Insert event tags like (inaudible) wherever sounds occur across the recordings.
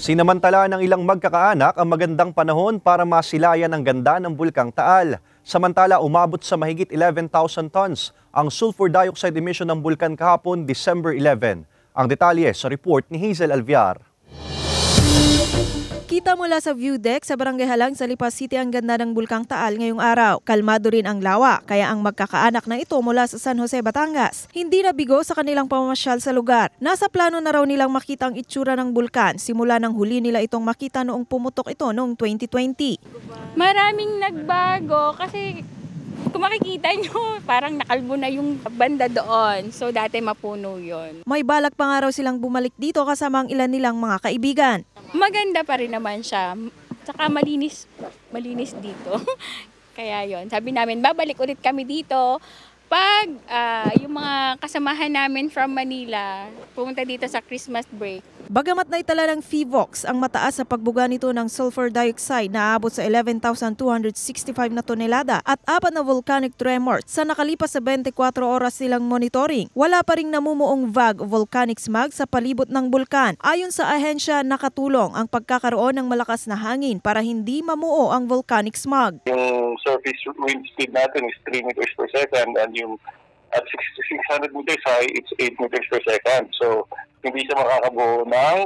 Sinamantala ng ilang magkakaanak ang magandang panahon para masilayan ang ganda ng Bulkang Taal. Samantala, umabot sa mahigit 11,000 tons ang sulfur dioxide emission ng bulkan kahapon December 11. Ang detalye sa report ni Hazel Alviar. Nakita mula sa view deck sa Barangay Halang sa Lipa City ang ganda ng Bulkang Taal ngayong araw. Kalmado rin ang lawa, kaya ang magkakaanak na ito mula sa San Jose, Batangas. Hindi na bigo sa kanilang pamamasyal sa lugar. Nasa plano na raw nilang makita ang itsura ng bulkan simula nang huli nila itong makita noong pumutok ito noong 2020. Maraming nagbago kasi kung makikita nyo, (laughs) parang nakalbo na yung banda doon. So dati mapuno yon. May balak pa nga raw silang bumalik dito kasama ang ilan nilang mga kaibigan maganda pa rin naman siya. Tsaka malinis, malinis dito. (laughs) Kaya yon Sabi namin, babalik ulit kami dito pag uh, ah, yung mga kasamahan namin from Manila pumunta dito sa Christmas break. Bagamat naitala ng FIVOX ang mataas sa pagbuga nito ng sulfur dioxide na aabot sa 11,265 na tonelada at apat na volcanic tremors sa nakalipas sa 24 oras silang monitoring, wala pa rin namumuong vag volcanic smog sa palibot ng bulkan. Ayon sa ahensya, nakatulong ang pagkakaroon ng malakas na hangin para hindi mamuo ang volcanic smog. Yung surface wind speed natin is 3 meters per second and yung at 600 meters high, ah, it's 8 meters per second. So, hindi siya makakabuo ng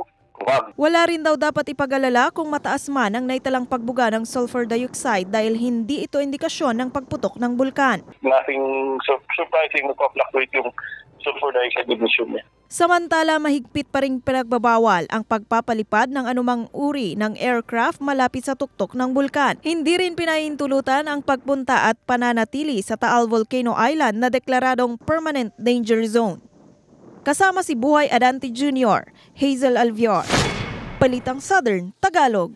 wag. Wala rin daw dapat ipagalala kung mataas man ang naitalang pagbuga ng sulfur dioxide dahil hindi ito indikasyon ng pagputok ng bulkan. Nothing surprising, nagpa-fluctuate yung sulfur dioxide emission the Samantala, mahigpit pa rin pinagbabawal ang pagpapalipad ng anumang uri ng aircraft malapit sa tuktok ng bulkan. Hindi rin pinahintulutan ang pagpunta at pananatili sa Taal Volcano Island na deklaradong Permanent Danger Zone. Kasama si Buhay Adante Jr., Hazel Alvior, Palitang Southern, Tagalog.